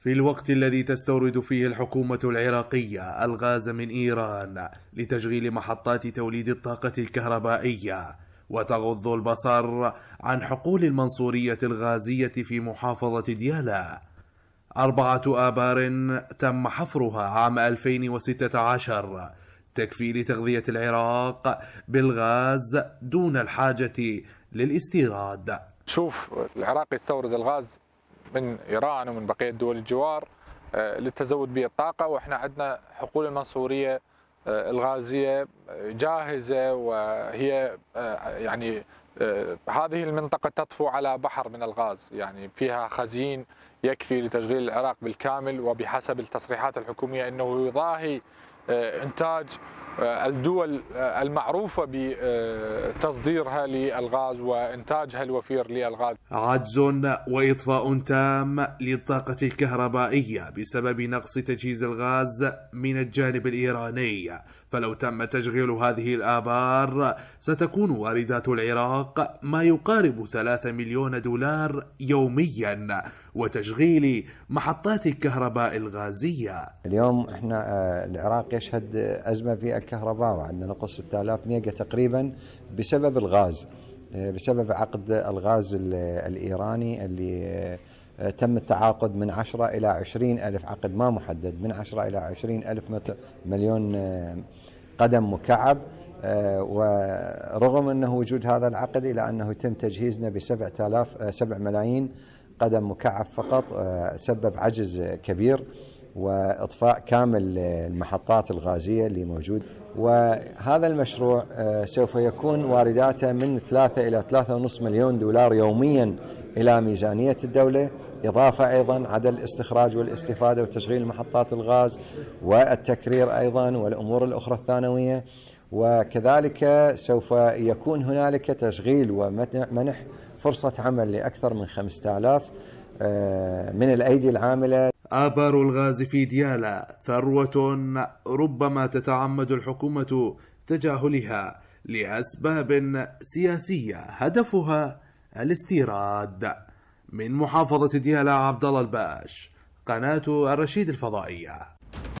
في الوقت الذي تستورد فيه الحكومة العراقية الغاز من إيران لتشغيل محطات توليد الطاقة الكهربائية وتغض البصر عن حقول المنصورية الغازية في محافظة ديالى أربعة آبار تم حفرها عام 2016 تكفي لتغذية العراق بالغاز دون الحاجة للاستيراد شوف العراق يستورد الغاز من ايران ومن بقيه دول الجوار آه، للتزود بالطاقه واحنا عندنا حقول المنصوريه آه، الغازيه آه، جاهزه وهي يعني هذه المنطقة تطفو على بحر من الغاز يعني فيها خزين يكفي لتشغيل العراق بالكامل وبحسب التصريحات الحكومية أنه يضاهي إنتاج آه، الدول آه، المعروفة بتصديرها للغاز وإنتاجها الوفير للغاز عجز وإطفاء تام للطاقة الكهربائية بسبب نقص تجهيز الغاز من الجانب الإيراني فلو تم تشغيل هذه الآبار ستكون واردات العراق ما يقارب ثلاثة مليون دولار يوميا وتشغيل محطات الكهرباء الغازية اليوم احنا آه، العراق يشهد أزمة في الكهرباء وعندنا نقص 6000 ميجا تقريبا بسبب الغاز آه، بسبب عقد الغاز الإيراني اللي آه، تم التعاقد من 10 إلى 20 ألف عقد ما محدد من 10 إلى 20 ألف مليون آه، قدم مكعب ورغم أنه وجود هذا العقد إلى أنه يتم تجهيزنا ب 7000 7 ملايين قدم مكعب فقط سبب عجز كبير واطفاء كامل المحطات الغازيه اللي موجود وهذا المشروع آه، سوف يكون وارداته من 3 الى 3.5 مليون دولار يوميا الى ميزانيه الدوله إضافة أيضا عدد الاستخراج والاستفادة وتشغيل محطات الغاز والتكرير أيضا والأمور الأخرى الثانوية وكذلك سوف يكون هنالك تشغيل ومنح فرصة عمل لأكثر من 5000 آه، من الأيدي العاملة آبار الغاز في ديالا ثروة ربما تتعمد الحكومة تجاهلها لأسباب سياسية هدفها الاستيراد من محافظة ديالا عبد الله الباش قناة الرشيد الفضائية